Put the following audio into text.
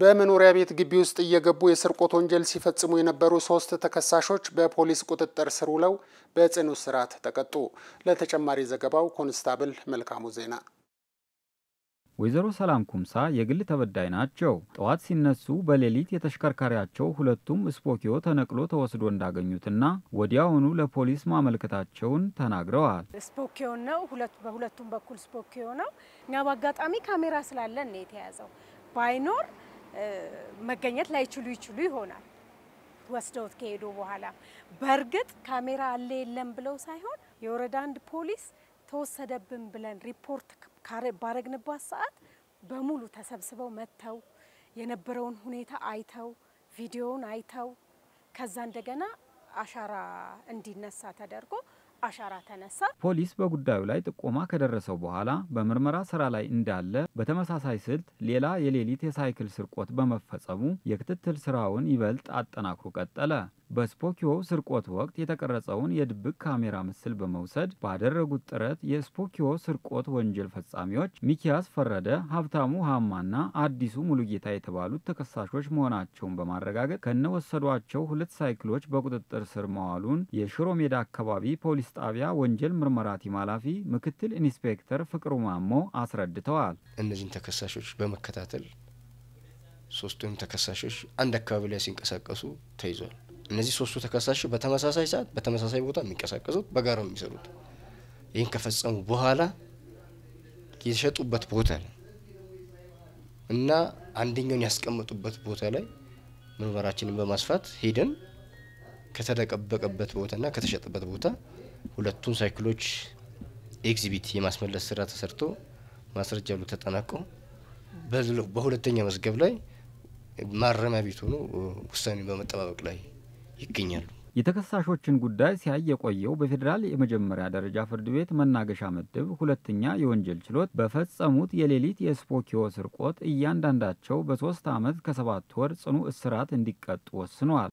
በመኖሪያ ቤት ግቢ ውስጥ እየገቡ የስርቆት ወንጀል ሲፈጽሙ የነበሩ ሶስት ተከሳሾች በፖሊስ ቁጥጥር ስር ውለው በጽኑ እስራት ተቀጡ። ለተጨማሪ ዘገባው ኮንስታብል መልካሙ ዜና። ወይዘሮ ሰላም ኩምሳ የግል ተበዳይ ናቸው። ጠዋት ሲነሱ በሌሊት የተሽከርካሪያቸው ሁለቱም ስፖኪዮ ተነቅሎ ተወስዶ እንዳገኙትና ወዲያውኑ ለፖሊስ ማመልከታቸውን ተናግረዋል። ስፖኪዮ ነው፣ በሁለቱም በኩል ስፖኪዮ ነው። እኛ በአጋጣሚ ካሜራ ስላለን ነው የተያዘው ባይኖር መገኘት ላይችሉ ይችሉ ይሆናል ወስደውት ከሄዱ በኋላ። በእርግጥ ካሜራ አለ የለም ብለው ሳይሆን የወረዳ አንድ ፖሊስ ተወሰደብን ብለን ሪፖርት ባረግንባት ሰዓት በሙሉ ተሰብስበው መጥተው የነበረውን ሁኔታ አይተው ቪዲዮውን አይተው ከዛ እንደገና አሻራ እንዲነሳ ተደርጎ አሻራ ተነሳ። ፖሊስ በጉዳዩ ላይ ጥቆማ ከደረሰው በኋላ በምርመራ ስራ ላይ እንዳለ በተመሳሳይ ስልት ሌላ የሌሊት የሳይክል ስርቆት በመፈጸሙ የክትትል ስራውን ይበልጥ አጠናክሮ ቀጠለ። በስፖኪዮ ስርቆት ወቅት የተቀረጸውን የድብቅ ካሜራ ምስል በመውሰድ ባደረጉት ጥረት የስፖኪዮ ስርቆት ወንጀል ፈጻሚዎች ሚኪያስ ፈረደ፣ ሀብታሙ ሀማና አዲሱ ሙሉጌታ የተባሉት ተከሳሾች መሆናቸውን በማረጋገጥ ከነወሰዷቸው ሁለት ሳይክሎች በቁጥጥር ስር መዋሉን የሽሮ ሜዳ አካባቢ ፖሊስ ጣቢያ ወንጀል ምርመራ ቲም ኃላፊ ምክትል ኢንስፔክተር ፍቅሩ ማሞ አስረድተዋል። እነዚህን ተከሳሾች በመከታተል ሶስቱም ተከሳሾች አንድ አካባቢ ላይ ሲንቀሳቀሱ ተይዟል። እነዚህ ሶስቱ ተከሳሽ በተመሳሳይ ሰዓት በተመሳሳይ ቦታ የሚንቀሳቀሱት በጋራ የሚሰሩት። ይህን ከፈጸሙ በኋላ የተሸጡበት ቦታ ላይ እና አንደኛውን ያስቀመጡበት ቦታ ላይ ምርመራችንን በማስፋት ሄደን ከተደቀበቀበት ቦታና ከተሸጠበት ቦታ ሁለቱን ሳይክሎች ኤግዚቢት የማስመለስ ስራ ተሰርቶ ማስረጃ ሁሉ ተጠናቆ በሁለተኛ መዝገብ ላይ ማረሚያ ቤት ሆኖ ውሳኔ በመጠባበቅ ላይ ይገኛሉ። የተከሳሾችን ጉዳይ ሲያይ የቆየው በፌዴራል የመጀመሪያ ደረጃ ፍርድ ቤት መናገሻ ምድብ ሁለተኛ የወንጀል ችሎት በፈጸሙት የሌሊት የስፖኪዮ ስርቆት እያንዳንዳቸው በሶስት ዓመት ከሰባት ወር ጽኑ እስራት እንዲቀጡ ወስነዋል።